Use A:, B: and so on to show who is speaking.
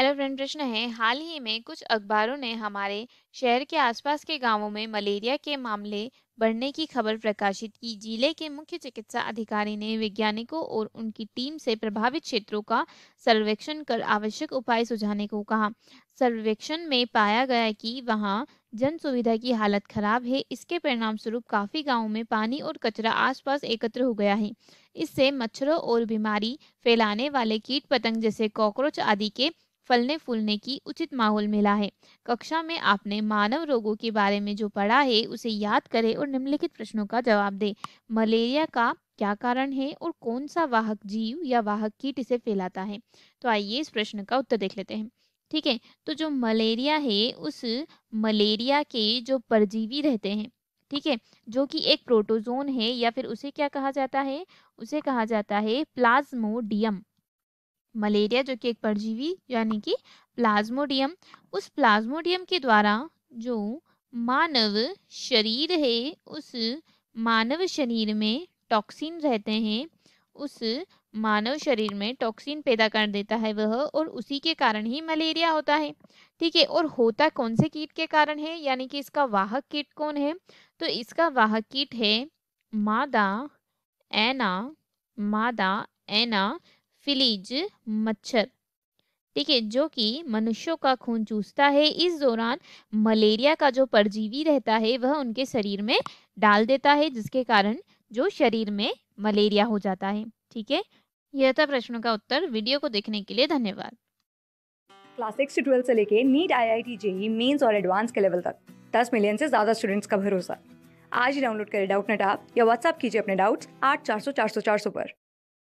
A: hello friend प्रश्न है हाल ही में कुछ अखबारों ने हमारे शहर के आसपास के गांवों में मलेरिया के मामले बढ़ने की खबर प्रकाशित की जिले के मुख्य चिकित्सा अधिकारी ने वैज्ञानिकों और उनकी टीम से प्रभावित क्षेत्रों का सर्वेक्षण कर आवश्यक उपाय सुझाने को कहा सर्वेक्षण में पाया गया कि वहां जन सुविधा की हालत खराब है इसके परिणाम स्वरूप काफी गांवों में पानी और कचरा आसपास एकत्र हो गया है इससे मच्छरों और बीमारी फैलाने वाले कीट पतंग जैसे कॉकरोच आदि के फलने फूलने की उचित माहौल मिला है कक्षा में आपने मानव रोगों के बारे में जो पढ़ा है उसे याद करें और निम्नलिखित प्रश्नों का जवाब दें मलेरिया का क्या कारण है और कौन सा वाहक जीव या वाहक कीट इसे फैलाता है तो आइए इस प्रश्न का उत्तर देख लेते हैं ठीक है तो जो मलेरिया है उस मलेरिया के जो परजीवी रहते हैं ठीक है जो कि एक प्रोटोजोन है या फिर उसे क्या कहा जाता है उसे कहा जाता है प्लाज्मोडियम मलेरिया जो कि एक परजीवी यानी कि प्लाज्मोडियम उस प्लाज्मोडियम के द्वारा जो मानव शरीर है उस मानव शरीर में टॉक्सिन रहते हैं उस मानव शरीर में टॉक्सिन पैदा कर देता है वह और उसी के कारण ही मलेरिया होता है ठीक है और होता कौन से कीट के कारण है यानी कि इसका वाहक कीट कौन है तो इसका वाहक कीट है मादा एना मादा एना फिलीज मच्छर ठीक है जो कि मनुष्यों का खून चूसता है इस दौरान मलेरिया का जो परजीवी रहता है वह उनके शरीर में डाल देता है जिसके कारण जो शरीर में मलेरिया हो जाता है ठीक है यह था प्रश्नों का उत्तर वीडियो को देखने के लिए धन्यवाद
B: क्लास सिक्स से ट्वेल्थ से लेके NEET I I T JEE mains और एडवांस के लेवल तक दस मिलियन से ज्यादा स्टूडेंट्स का भरोसा आज ही डाउनलोड करें डाउट नेट या व्हाट्सअप कीजिए अपने डाउट्स आठ चार सौ चार सौ चार सौ पर